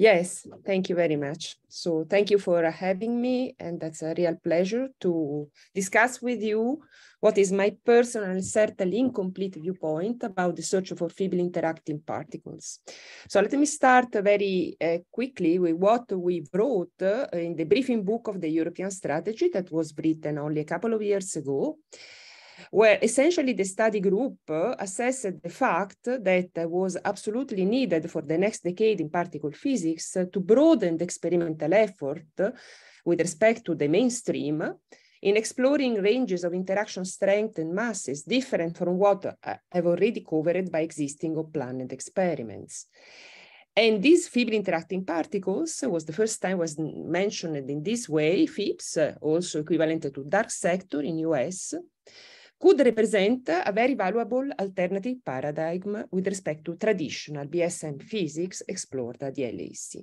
Yes, thank you very much. So thank you for having me and that's a real pleasure to discuss with you what is my personal, certainly incomplete viewpoint about the search for feeble interacting particles. So let me start very uh, quickly with what we wrote uh, in the briefing book of the European strategy that was written only a couple of years ago where essentially the study group uh, assessed the fact that was absolutely needed for the next decade in particle physics to broaden the experimental effort with respect to the mainstream in exploring ranges of interaction strength and masses different from what uh, have already covered by existing or planned experiments. And these feeble interacting particles was the first time was mentioned in this way, FIPS, uh, also equivalent to dark sector in US, could represent a very valuable alternative paradigm with respect to traditional BSM physics explored at the LAC.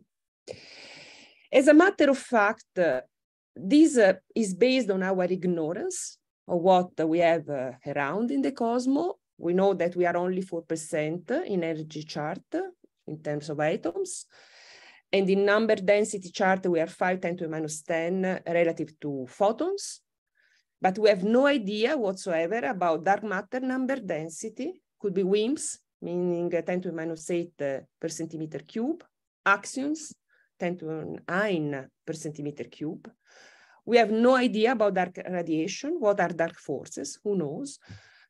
As a matter of fact, uh, this uh, is based on our ignorance of what we have uh, around in the cosmos. We know that we are only 4% in energy chart in terms of atoms. And in number density chart, we are 5, 10 to 10 relative to photons. But we have no idea whatsoever about dark matter number density, could be WIMPs, meaning uh, 10 to the minus 8 uh, per centimeter cube, axions, 10 to 9 per centimeter cube. We have no idea about dark radiation. What are dark forces? Who knows?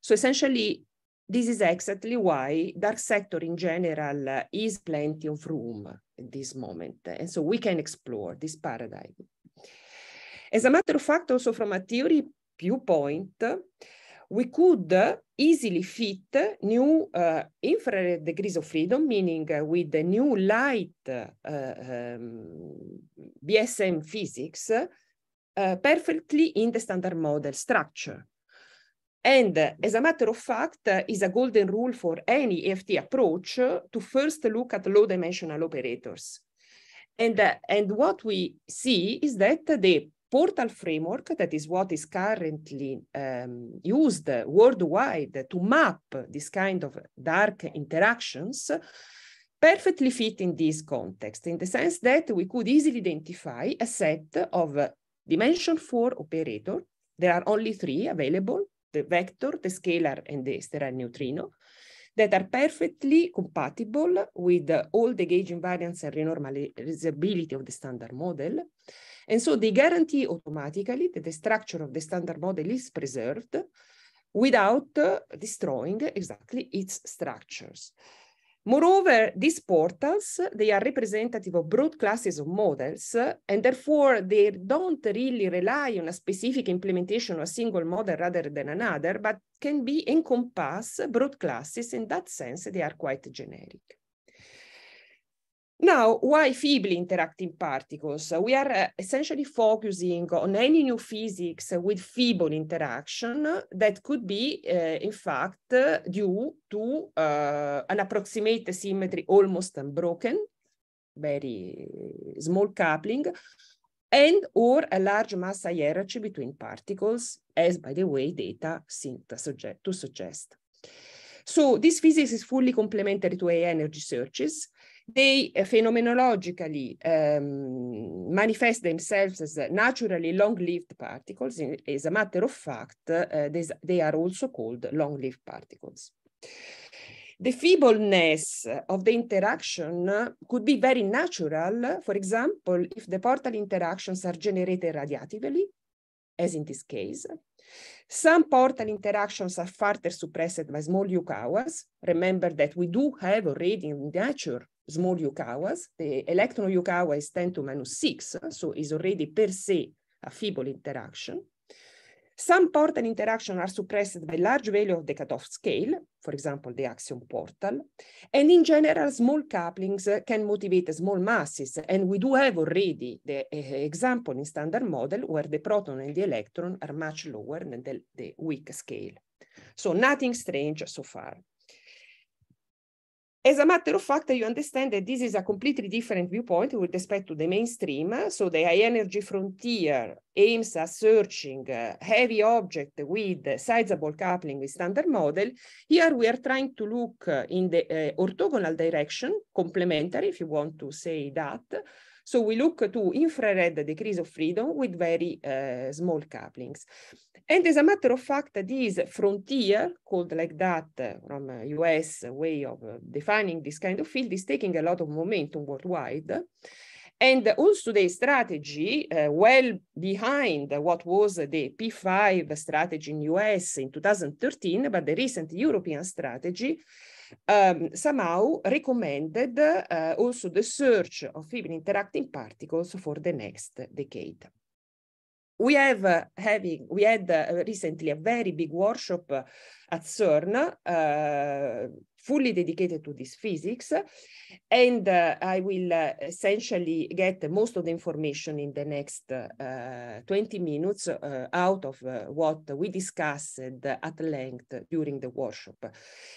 So essentially, this is exactly why dark sector in general uh, is plenty of room at this moment. And so we can explore this paradigm. As a matter of fact, also from a theory viewpoint, we could easily fit new uh, infrared degrees of freedom, meaning uh, with the new light uh, um, BSM physics, uh, perfectly in the standard model structure. And uh, as a matter of fact, uh, is a golden rule for any EFT approach to first look at low dimensional operators. And, and what we see is that the portal framework, that is what is currently um, used worldwide to map this kind of dark interactions, perfectly fit in this context, in the sense that we could easily identify a set of uh, dimension four operator. There are only three available, the vector, the scalar, and the sterile neutrino, that are perfectly compatible with uh, all the gauge invariance and renormalizability of the standard model. And so they guarantee automatically that the structure of the standard model is preserved without uh, destroying exactly its structures. Moreover, these portals, they are representative of broad classes of models, and therefore they don't really rely on a specific implementation of a single model rather than another, but can be encompass broad classes. In that sense, they are quite generic. Now, why feebly interacting particles? We are eh, essentially focusing on any new physics with feeble interaction that could be, uh, in fact, uh, due to eh, an approximate symmetry almost unbroken, very small coupling, and or a large mass hierarchy between particles, as, by the way, data seem to suggest. So this physics is fully complementary to AI energy searches, they eh, phenomenologically um, ehm, manifest themselves as naturally long-lived particles. As a matter of fact, uh, they are also called long-lived particles. The feebleness of the interaction could be very natural, for example, if the portal interactions are generated radiatively, as in this case. Some portal interactions are further suppressed by small Yukawas. Remember that we do have already in nature small Yukawas. The electron Yukawa is 10 to minus 6, so is already per se a feeble interaction. Some portal interactions are suppressed by large value of the cutoff scale, for example, the axiom portal. And in general, small couplings can motivate small masses. And we do have already the eh, example in standard model where the proton and the electron are much lower than the, the weak scale. So nothing strange so far. As a matter of fact, you understand that this is a completely different viewpoint with respect to the mainstream. So the high energy frontier aims at searching uh, heavy object with sizable coupling with standard model. Here we are trying to look uh, in the uh, orthogonal direction, complementary if you want to say that, so we look to infrared decrease of freedom with very uh, small couplings. And as a matter of fact, this frontier, called like that from US way of defining this kind of field, is taking a lot of momentum worldwide. And also the strategy uh, well behind what was the P5 strategy in US in 2013, but the recent European strategy um, somehow recommended uh, also the search of even interacting particles for the next decade. We have uh, having we had uh, recently a very big workshop at CERN eh, fully dedicated to this physics. And uh, I will uh, essentially get most of the information in the next uh, 20 minutes uh, out of uh, what we discussed at length during the workshop.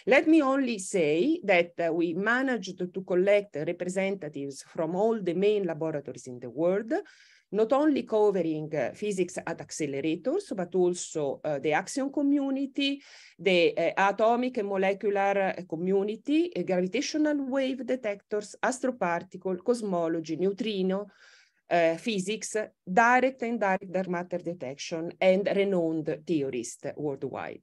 Let me only say that uh, we managed to collect representatives from all the main laboratories in the world not only covering uh, physics at accelerators, but also uh, the axion community, the uh, atomic and molecular community, gravitational wave detectors, astroparticle, cosmology, neutrino, physics, direct and indirect dark matter detection, and renowned theorists worldwide.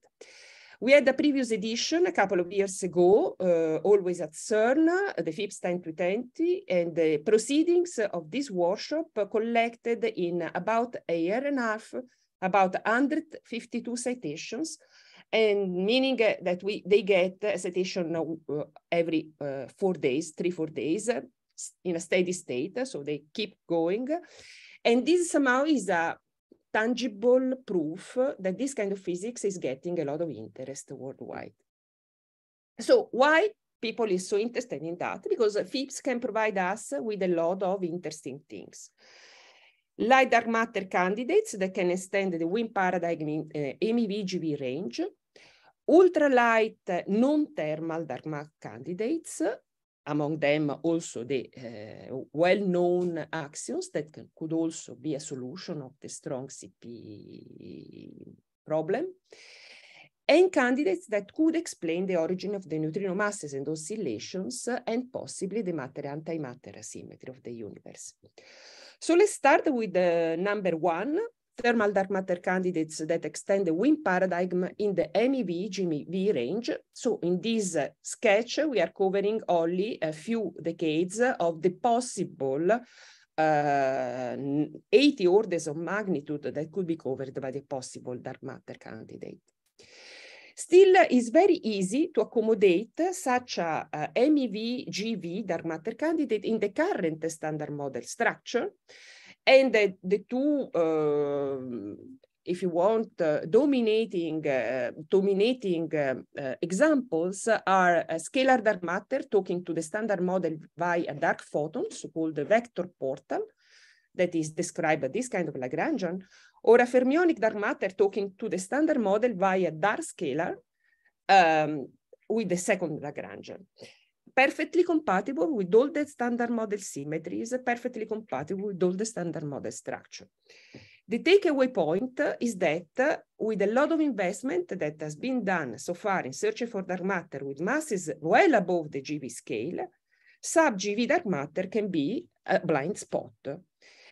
We had a previous edition a couple of years ago, uh, always at CERN, the FIPS 2020, and the proceedings of this workshop collected in about a year and a half, about 152 citations, and meaning that we they get a citation uh, every uh, four days, three, four days, in a steady state, so they keep going. And this somehow is a tangible proof that this kind of physics is getting a lot of interest worldwide. So why people is so interested in that? Because FIPS can provide us with a lot of interesting things. Light dark matter candidates that can extend the wind paradigm in, uh, eh, MEVGV range, ultralight eh, non-thermal dark matter candidates, among them also the uh, well-known axioms that can, could also be a solution of the strong CP problem, and candidates that could explain the origin of the neutrino masses and oscillations uh, and possibly the matter-antimatter asymmetry of the universe. So let's start with uh, number one, thermal dark matter candidates that extend the wind paradigm in the MEV, GMV range. So in this uh, sketch, we are covering only a few decades of the possible uh, 80 orders of magnitude that could be covered by the possible dark matter candidate. Still, it's very easy to accommodate such a, MEV, GV dark matter candidate in the current standard model structure and the, the two um, if you want, uh, dominating, uh, dominating um, uh, examples are uh, scalar dark matter talking to the standard model via a dark photon, so called the vector portal, that is described by this kind of Lagrangian, or a fermionic dark matter talking to the standard model via dark scalar um, with the second Lagrangian perfectly compatible with all the standard model symmetries, perfectly compatible with all the standard model structure. The takeaway point is that with a lot of investment that has been done so far in searching for dark matter with masses well above the GV scale, sub-GV dark matter can be a blind spot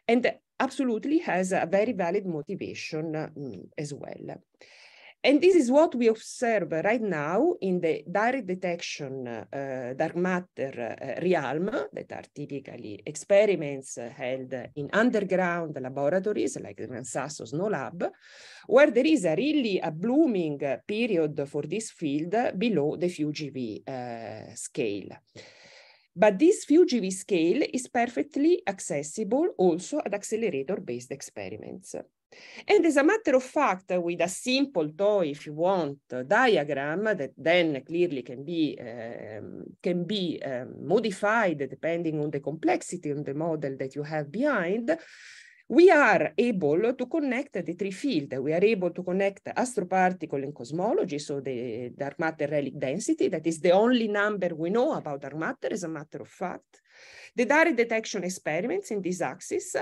and absolutely has a very valid motivation mm, as well. And this is what we observe right now in the direct detection uh, dark matter uh, realm that are typically experiments held in underground laboratories like the Sasso, Snow Lab, where there is a really a blooming period for this field below the few uh, scale. But this few GV scale is perfectly accessible also at accelerator-based experiments. And as a matter of fact, with a simple toy, if you want, diagram that then clearly can be, ehm, can be um, modified depending on the complexity of the model that you have behind, we are able to connect the three fields. We are able to connect astroparticle and cosmology, so the dark matter relic density, that is the only number we know about dark matter as a matter of fact. The direct detection experiments in this axis,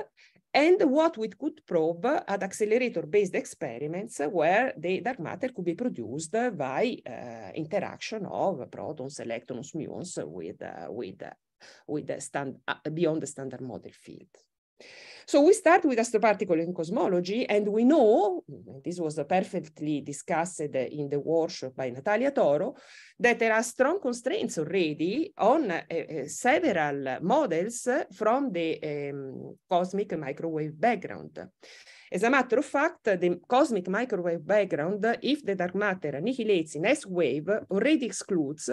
and what we could probe at accelerator-based experiments where the dark matter could be produced by uh, interaction of protons, electrons, muons with, uh, with, uh, with the stand, ah, beyond the standard model field. So we start with astroparticle in cosmology, and we know, this was perfectly discussed in the workshop by Natalia Toro, that there are strong constraints already on uh, uh, several models from the um, cosmic microwave background. As a matter of fact, the cosmic microwave background, if the dark matter annihilates in S wave, already excludes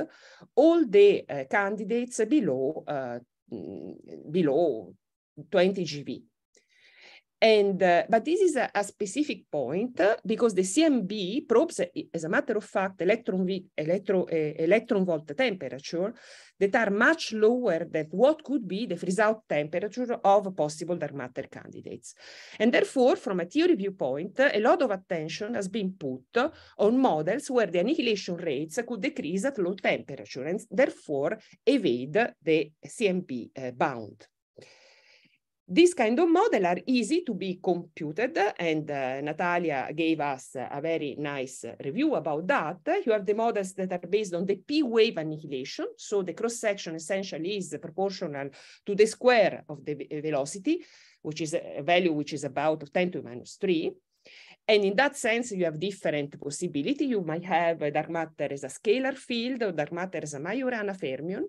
all the uh, candidates below, uh, below 20 GV. And, uh, but this is a, a specific point uh, because the CMB probes, as a matter of fact, electron, v, electro, uh, electron volt temperature that are much lower than what could be the freeze out temperature of possible dark matter candidates. And therefore, from a theory viewpoint, uh, a lot of attention has been put on models where the annihilation rates could decrease at low temperature and therefore evade the CMB eh, bound. These kind of model are easy to be computed, and uh, Natalia gave us a very nice review about that. You have the models that are based on the p-wave annihilation, so the cross-section essentially is proportional to the square of the velocity, which is a value which is about 10 to minus 3. And in that sense, you have different possibility. You might have dark matter as a scalar field or dark matter as a Majorana fermion,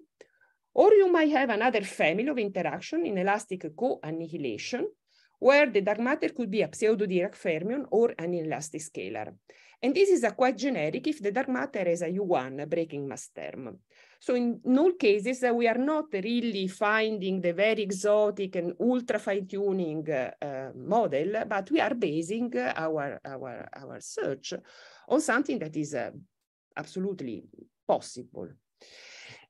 or you might have another family of interaction in elastic co-annihilation, where the dark matter could be a pseudo-Dirac fermion or an elastic scalar. And this is a quite generic if the dark matter has a U1 a breaking mass term. So in, all cases, uh, we are not really finding the very exotic and ultra fine-tuning uh, uh, model, but we are basing our, our, our search on something that is uh, absolutely possible.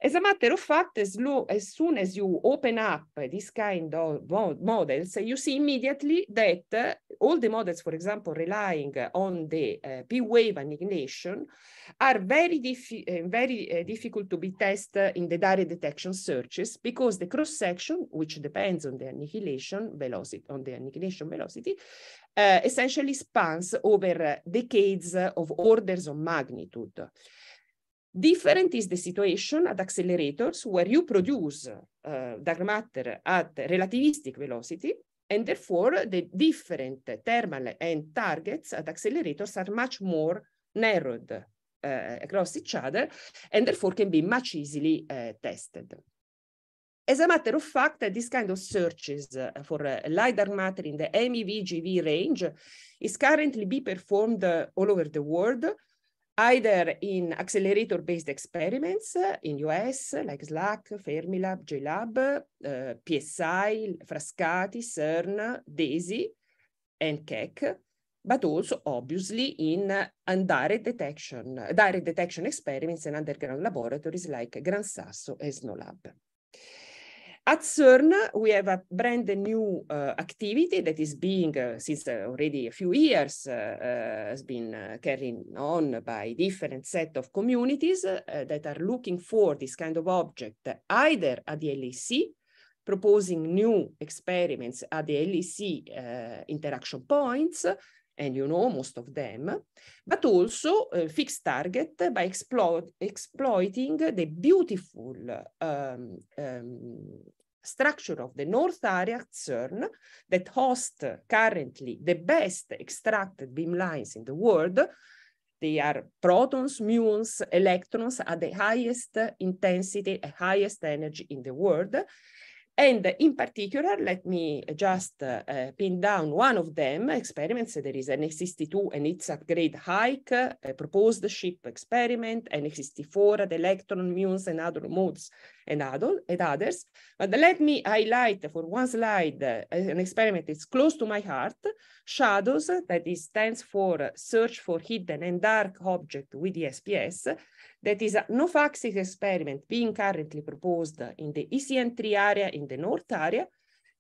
As a matter of fact, as, as soon as you open up this kind of models, you see immediately that uh, all the models, for example, relying on the uh, P-wave annihilation are very, diffi uh, very uh, difficult to be tested in the direct detection searches because the cross-section, which depends on the annihilation velocity, on the annihilation velocity, uh, essentially spans over decades of orders of magnitude. Different is the situation at accelerators where you produce uh, dark matter at relativistic velocity, and therefore the different thermal and targets at accelerators are much more narrowed uh, across each other, and therefore can be much easily uh, tested. As a matter of fact, this kind of searches uh, for uh, LiDAR matter in the MEVGV range is currently being performed uh, all over the world either in accelerator-based experiments eh, in US, like SLAC, Fermilab, JLab, uh, eh, PSI, Frascati, CERN, DAISY, and CEC, but also obviously in uh, indirect detection, direct detection experiments and underground laboratories like Gran Sasso and Snow Lab. At CERN, we have a brand new uh, activity that is being, uh, since uh, already a few years, uh, uh, has been uh, carried on by different set of communities that are looking for this kind of object, either at the LEC, proposing new experiments at the LEC interaction points, and you know most of them, but also uh, fixed target by exploiting the beautiful um, um, structure of the North Area CERN that hosts currently the best extracted beamlines in the world. They are protons, muons, electrons at the highest intensity, highest energy in the world. And in particular, let me just uh, uh, pin down one of them experiments. there is an X62 and its upgrade hike, proposed ship experiment, An X64, the electron, muons, and other modes, and, and others. But let me highlight for one slide eh, an experiment that's close to my heart shadows, that is, stands for Search for Hidden and Dark Object with SPS. That is a no-faxis experiment being currently proposed in the ECN3 area in the north area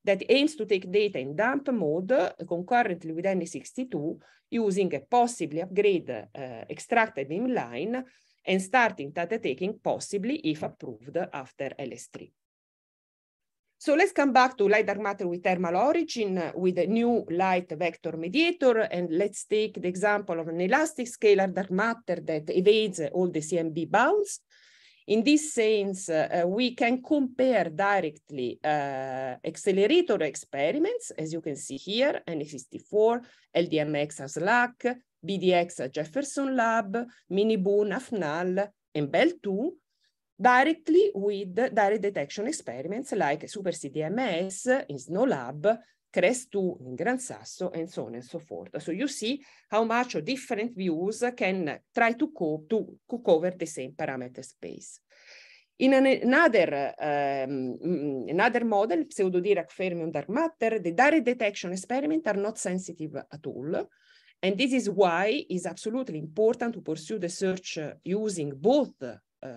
that aims to take data in dump mode concurrently with NE62 using a possibly upgrade uh, extracted inline and starting data taking possibly if approved after LS3. So let's come back to light dark matter with thermal origin uh, with a new light vector mediator. And let's take the example of an elastic scalar dark matter that evades all the CMB bounds. In this sense, uh, we can compare directly uh, accelerator experiments, as you can see here, N64, LDMX as LAC, BDX at Jefferson Lab, Miniboon, AFNAL, and BEL2, directly with direct detection experiments like SuperCDMS in SNOLab crest two in Gran Sasso, and so on and so forth. So you see how much different views can try to, co to, cover the same parameter space. In an, another, um, another model, pseudodirac fermion dark matter, the direct detection experiment are not sensitive at all. And this is why it's absolutely important to pursue the search using both uh,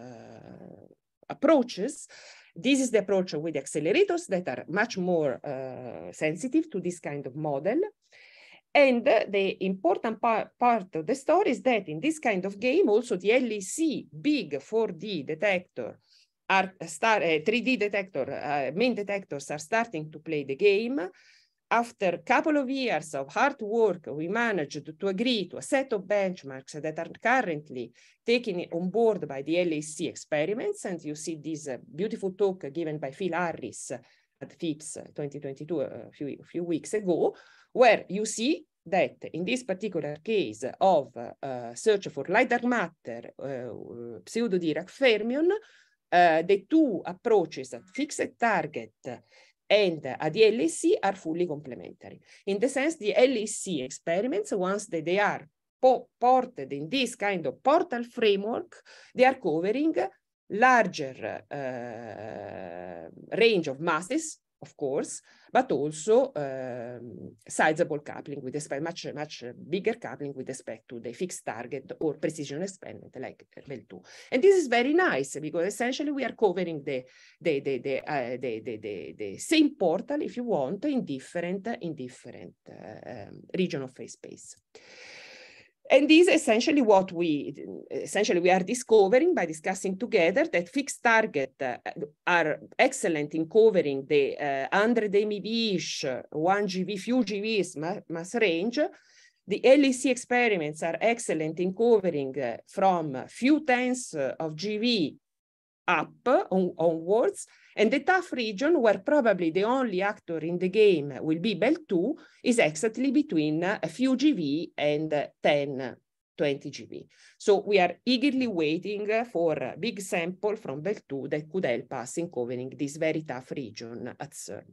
approaches this is the approach with accelerators that are much more uh, sensitive to this kind of model. And the important part of the story is that in this kind of game, also the LEC big 4D detector are uh, 3D detector, uh, main detectors are starting to play the game after a couple of years of hard work, we managed to agree to a set of benchmarks that are currently taken on board by the LAC experiments. And you see this uh, beautiful talk given by Phil Harris at FIPS 2022, uh, a few, a few weeks ago, where you see that in this particular case of uh, uh search for light dark matter, uh, pseudo-Dirac fermion, uh, the two approaches fix fixed target and the LEC are fully complementary. In the sense, the LEC experiments, once they, they are po ported in this kind of portal framework, they are covering larger uh, range of masses of course, but also um, sizable coupling with respect, much, much bigger coupling with respect to the fixed target or precision experiment like REL2. Eh, and this is very nice because essentially we are covering the, the, the, the, uh, the, the, the, the, same portal, if you want, in different, in different uh, um, region of phase space. And this is essentially what we essentially we are discovering by discussing together that fixed target uh, are excellent in covering the uh, 100 MeV-ish, 1 GV, few GVs mass, mass range. The LEC experiments are excellent in covering uh, from few tens uh, of GV up on, onwards. And the tough region, where probably the only actor in the game will be BEL2, is exactly between a few GV and uh, 10 20 GB. So we are eagerly waiting for a big sample from BEL2 that could help us in covering this very tough region at CERN.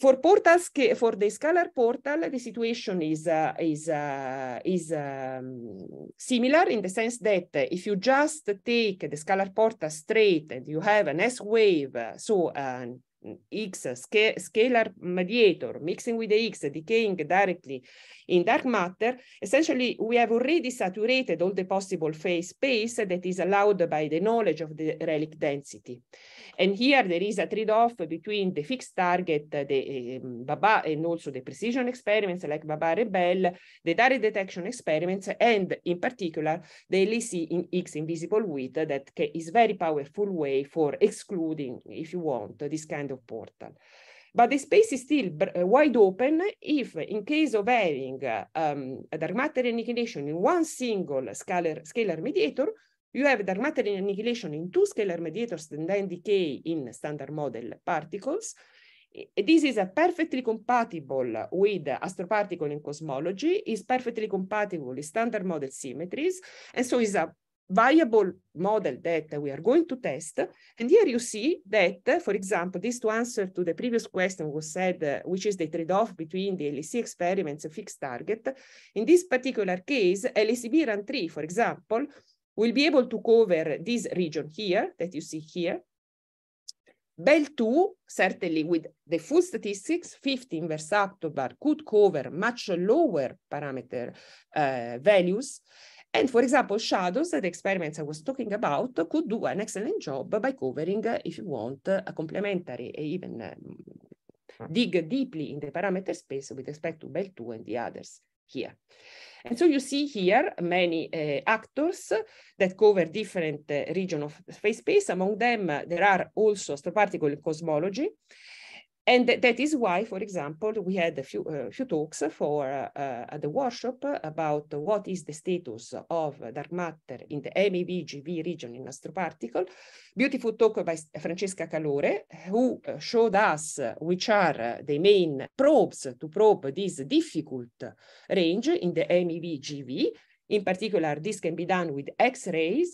For portals, for the scalar portal, the situation is uh, is uh, is um, similar in the sense that if you just take the scalar portal straight and you have an S wave, so an uh, X scalar mediator mixing with the X, decaying directly in dark matter, essentially we have already saturated all the possible phase space that is allowed by the knowledge of the relic density. And here there is a trade-off between the fixed target, the um, BABA, and also the precision experiments like BABA Rebel, the direct detection experiments, and in particular, the LEC in X invisible width that is very powerful way for excluding, if you want, this kind kind of portal. But the space is still uh, wide open if, in case of having uh, um, a dark matter annihilation in one single scalar, scalar mediator, you have dark matter annihilation in two scalar mediators and then decay in standard model particles. This is perfectly compatible with astroparticle in cosmology, is perfectly compatible with standard model symmetries, and so is a viable model that we are going to test. And here you see that, for example, this to answer to the previous question was said, uh, which is the trade-off between the LEC experiments and fixed target. In this particular case, LCB run 3, for example, will be able to cover this region here that you see here. Bell 2, certainly with the full statistics, 50 inverse octobar could cover much lower parameter uh, values. And for example, shadows, the experiments I was talking about, could do an excellent job by covering, if you want, a complementary, even mm, dig deeply in the parameter space with respect to Bell 2 and the others here. And so you see here many uh, actors that cover different uh, region of space space. Among them, uh, there are also astroparticle cosmology. And th that is why, for example, we had a few, uh, few talks for uh, uh the workshop about what is the status of dark matter in the MEV-GV region in astroparticle. Beautiful talk by Francesca Calore, who uh, showed us which are uh, the main probes to probe this difficult range in the MEV-GV. In particular, this can be done with X-rays,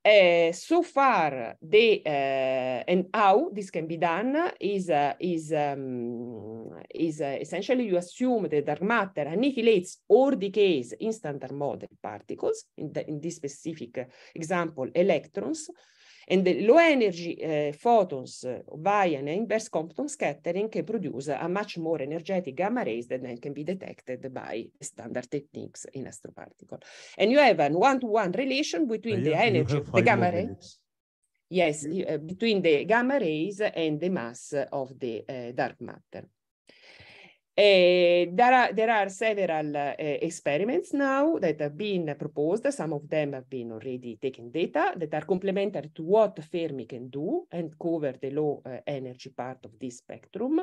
uh, so far, the uh, eh, and how this can be done is uh, is um, is eh, essentially you assume that dark matter annihilates or decays in standard model particles. In, the, in this specific example, electrons and the low energy eh, photons via an inverse Compton scattering can produce a much more energetic gamma rays that then can be detected by standard techniques in astroparticle. And you have a one-to-one -one relation between the energy of the gamma rays. Yes, uh, between the gamma rays and the mass of the uh, dark matter. Eh, there are there are several eh, experiments now that have been proposed. Some of them have been already taking data that are complementary to what Fermi can do and cover the low eh, energy part of this spectrum.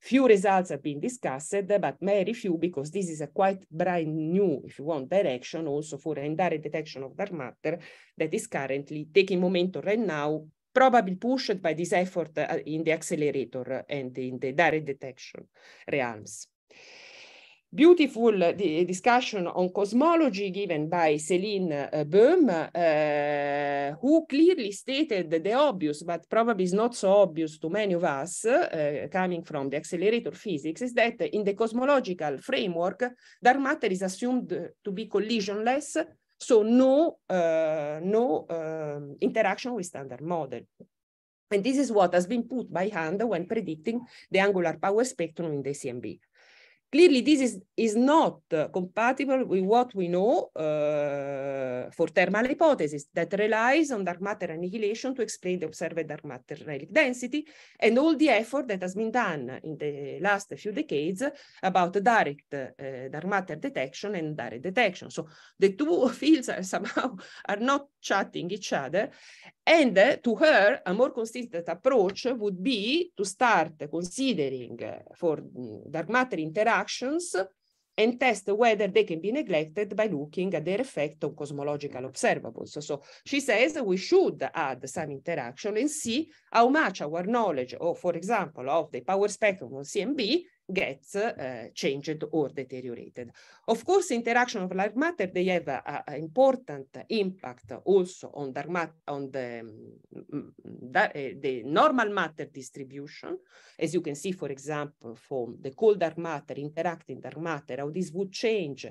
Few results have been discussed, but very few because this is a quite brand new, if you want, direction also for indirect detection of dark matter that is currently taking momentum right now probably pushed by this effort uh, in the accelerator and in the direct detection realms. Beautiful uh, discussion on cosmology given by Celine uh, Boehm, uh, who clearly stated the obvious, but probably is not so obvious to many of us uh, coming from the accelerator physics, is that in the cosmological framework, dark matter is assumed to be collisionless, so no, uh, no um, interaction with standard model. And this is what has been put by hand when predicting the angular power spectrum in the CMB. Clearly, this is, is not uh, compatible with what we know uh, for thermal hypothesis that relies on dark matter annihilation to explain the observed dark matter relic density and all the effort that has been done in the last few decades about direct uh, dark matter detection and direct detection. So the two fields are somehow are not chatting each other. And uh, to her, a more consistent approach would be to start considering uh, for mm, dark matter interactions and test whether they can be neglected by looking at their effect on cosmological observables. So, so she says we should add some interaction and see how much our knowledge, or for example, of the power spectrum on CMB gets uh, changed or deteriorated. Of course, interaction of dark matter, they have an important impact also on, dark mat on the, um, uh, the normal matter distribution. As you can see, for example, from the cold dark matter, interacting dark matter, how this would change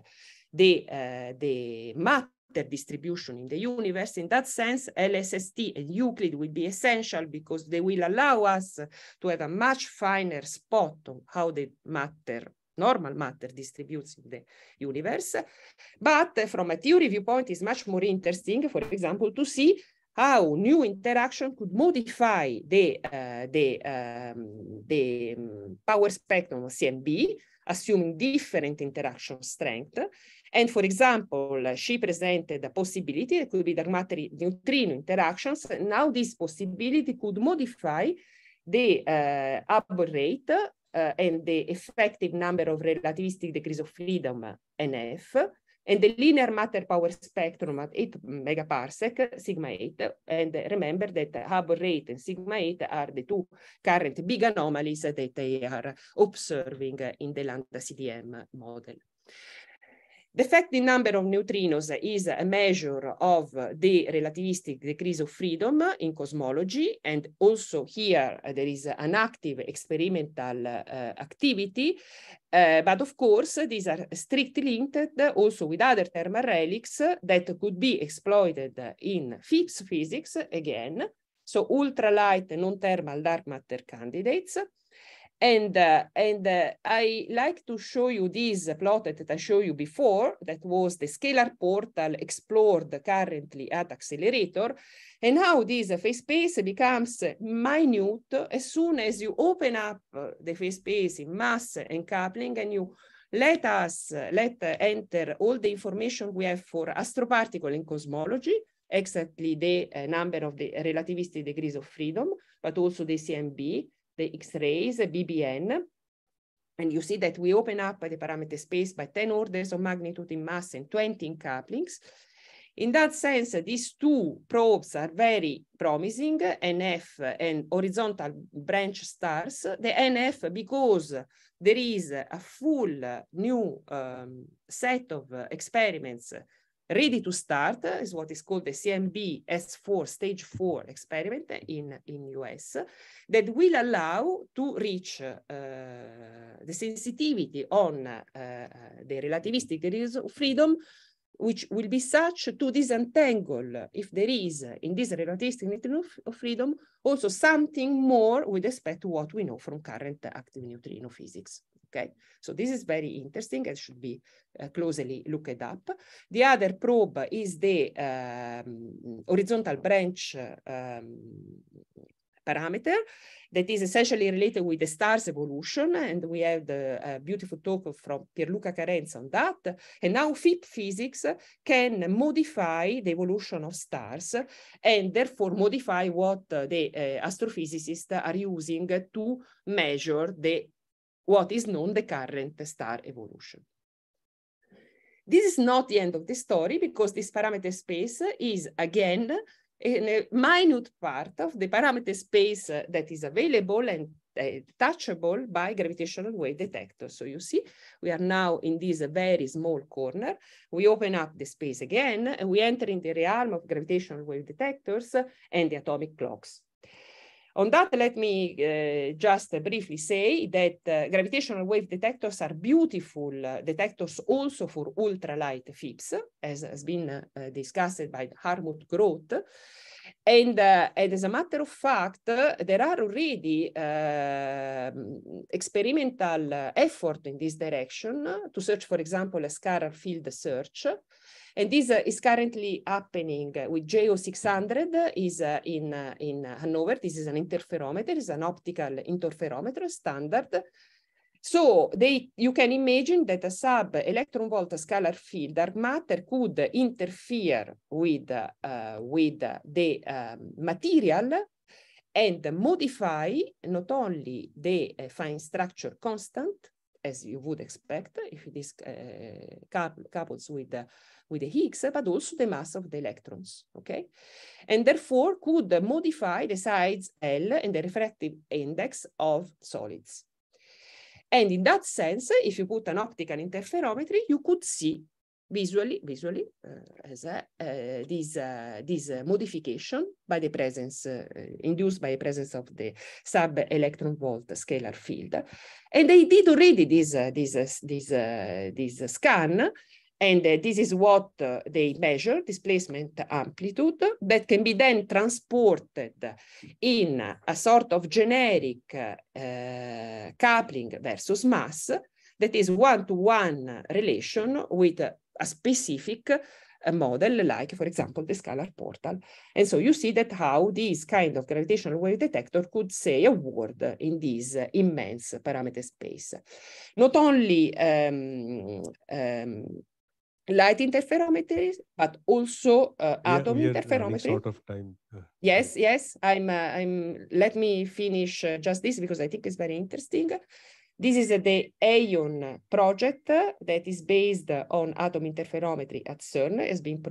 the, uh, the matter their distribution in the universe. In that sense, LSST and Euclid will be essential because they will allow us to have a much finer spot on how the matter normal matter distributes in the universe. But from a theory viewpoint, it's much more interesting, for example, to see how new interaction could modify the, uh, the, um, the um, power spectrum of CMB, assuming different interaction strength, and for example, uh, she presented a possibility that could be the neutrino interactions. Now this possibility could modify the uh, Hubble rate uh, and the effective number of relativistic degrees of freedom, uh, NF, and the linear matter power spectrum at 8 megaparsec, sigma 8. And remember that Hubble rate and sigma 8 are the two current big anomalies that they are observing in the lambda CDM model. The the number of neutrinos is a measure of the relativistic decrease of freedom in cosmology. And also here uh, there is an active experimental uh, activity. Uh, but of course, these are strictly linked also with other thermal relics that could be exploited in fixed physics again. So ultralight non-thermal dark matter candidates. And, uh, and uh, I like to show you this plot that I showed you before, that was the scalar portal explored currently at accelerator, and how this phase space becomes minute as soon as you open up uh, the phase space in mass and coupling and you let us let enter all the information we have for astroparticle and cosmology, exactly the uh, number of the relativistic degrees of freedom, but also the CMB, the X-rays, BBN. And you see that we open up the parameter space by 10 orders of magnitude in mass and 20 in couplings. In that sense, these two probes are very promising, NF and horizontal branch stars. The NF, because there is a full new um, set of uh, experiments Ready to start is what is called the CMB S4 stage four experiment in, in US that will allow to reach uh, the sensitivity on uh, uh, the relativistic degrees of freedom, which will be such to disentangle if there is in this relativistic neutrino of freedom also something more with respect to what we know from current active neutrino physics. Okay, so this is very interesting and should be uh, closely looked up. The other probe is the um, horizontal branch uh, um, parameter that is essentially related with the star's evolution. And we have the uh, beautiful talk from Pierluca Carenza on that. And now FIP physics can modify the evolution of stars and therefore modify what uh, the uh, astrophysicists are using to measure the what is known the current star evolution. This is not the end of the story because this parameter space is again a minute part of the parameter space that is available and uh, touchable by gravitational wave detectors. So you see, we are now in this very small corner. We open up the space again, and we enter in the realm of gravitational wave detectors and the atomic clocks. On that, let me eh, just briefly say that eh, gravitational wave detectors are beautiful detectors also for ultralight FIPS, as has been eh, discussed by Harmut Groth. And, uh, and, as a matter of fact, uh, there are already uh, experimental effort in this direction to search, for example, a scalar field search. And this uh, is currently happening with JO600 is uh, in, uh, in Hanover. This is an interferometer, is an optical interferometer standard. So they, you can imagine that a sub-electron volt scalar field, dark matter, could interfere with, uh, with the um, material and modify not only the uh, fine structure constant, as you would expect if this uh, couples with with the Higgs, but also the mass of the electrons, okay? And therefore could modify the size L and the refractive index of solids. And in that sense, if you put an optical interferometry, you could see visually, visually uh, as a, uh, this, uh, this uh, modification by the presence, uh, induced by the presence of the sub-electron volt scalar field. And they did already this, uh, this, this, this scan and uh, this is what uh, they measure, displacement amplitude, that can be then transported in a sort of generic uh, coupling versus mass that is one-to-one -one relation with a specific uh, model like, for example, the scalar portal. And so you see that how this kind of gravitational wave detector could say a word in this immense parameter space. Not only um, um, light interferometers, but also uh, atom interferometry. Sort of time. Yes, yes. I'm. Uh, I'm. Let me finish uh, just this because I think it's very interesting. This is uh, the AION project that is based on atom interferometry at CERN. Has been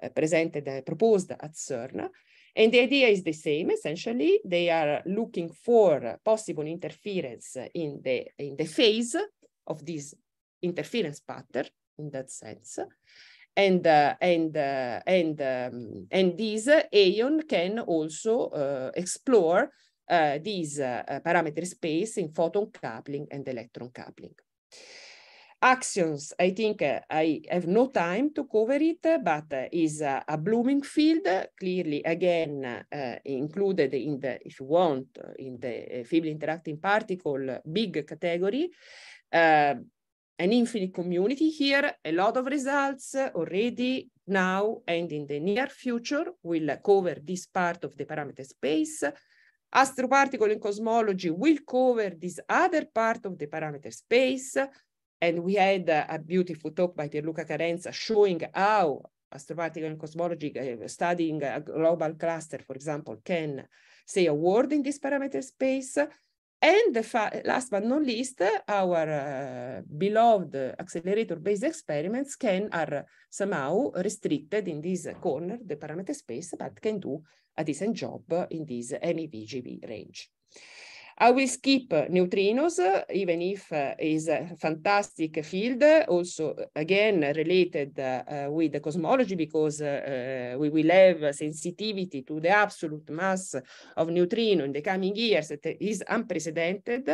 uh, presented, uh, proposed at CERN. And the idea is the same, essentially. They are looking for possible interference in the, in the phase of these interference pattern in that sense. And, uh, and, uh, and, um, and these Aeon can also uh, explore uh, these uh, parameter space in photon coupling and electron coupling. Actions, I think uh, I have no time to cover it, but is a blooming field, clearly again included in the, if you want, in the feeble interacting particle big category. Uh, an infinite community here, a lot of results already now and in the near future will cover this part of the parameter space. Astroparticle in cosmology will cover this other part of the parameter space. And we had a beautiful talk by Pierluca Carenza showing how astroparticle in cosmology, uh, studying a global cluster, for example, can say a word in this parameter space. And the last but not least, our uh, beloved accelerator-based experiments can are somehow restricted in this corner, the parameter space, but can do a decent job in this MEVGB range. I will skip neutrinos, even if uh, is a fantastic field, also uh, again related uh, uh, with the cosmology because we will have sensitivity to the absolute mass of neutrino in the coming years that is unprecedented.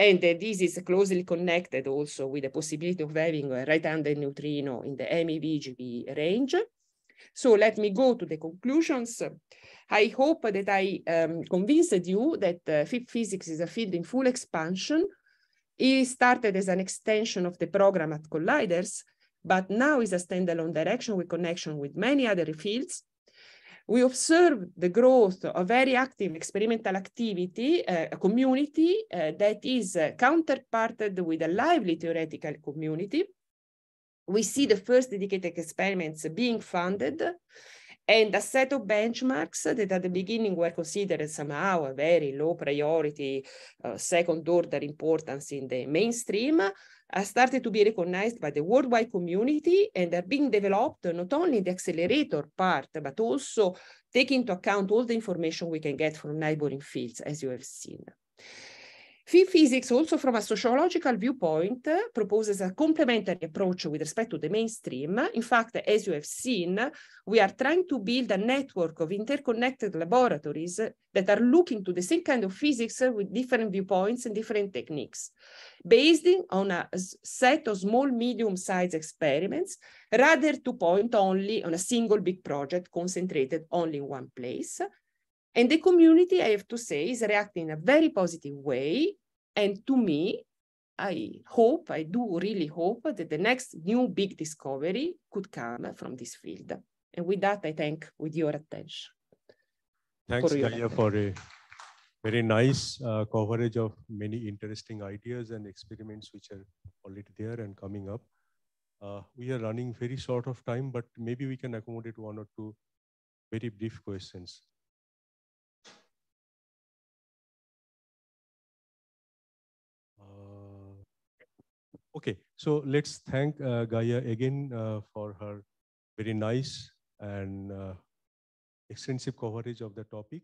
And uh, this is closely connected also with the possibility of having a right-handed neutrino in the mev range. So let me go to the conclusions. I hope that I um, convinced you that uh, physics is a field in full expansion. It started as an extension of the program at Colliders, but now is a standalone direction with connection with many other fields. We observe the growth of very active experimental activity, uh, a community uh, that is uh, counterparted with a lively theoretical community we see the first dedicated experiments being funded and a set of benchmarks that at the beginning were considered somehow a very low priority, uh, second order importance in the mainstream, uh, started to be recognized by the worldwide community and are being developed not only in the accelerator part, but also taking into account all the information we can get from neighboring fields, as you have seen. Free physics, also from a sociological viewpoint, uh, proposes a complementary approach with respect to the mainstream. In fact, as you have seen, we are trying to build a network of interconnected laboratories that are looking to the same kind of physics with different viewpoints and different techniques, based on a set of small, medium-sized experiments, rather to point only on a single big project concentrated only in one place. And the community, I have to say, is reacting in a very positive way and to me, I hope, I do really hope that the next new big discovery could come from this field. And with that, I thank with your attention. Thanks, for for a very nice uh, coverage of many interesting ideas and experiments which are already there and coming up. Uh, we are running very short of time, but maybe we can accommodate one or two very brief questions. Okay, so let's thank uh, Gaia again uh, for her very nice and uh, extensive coverage of the topic.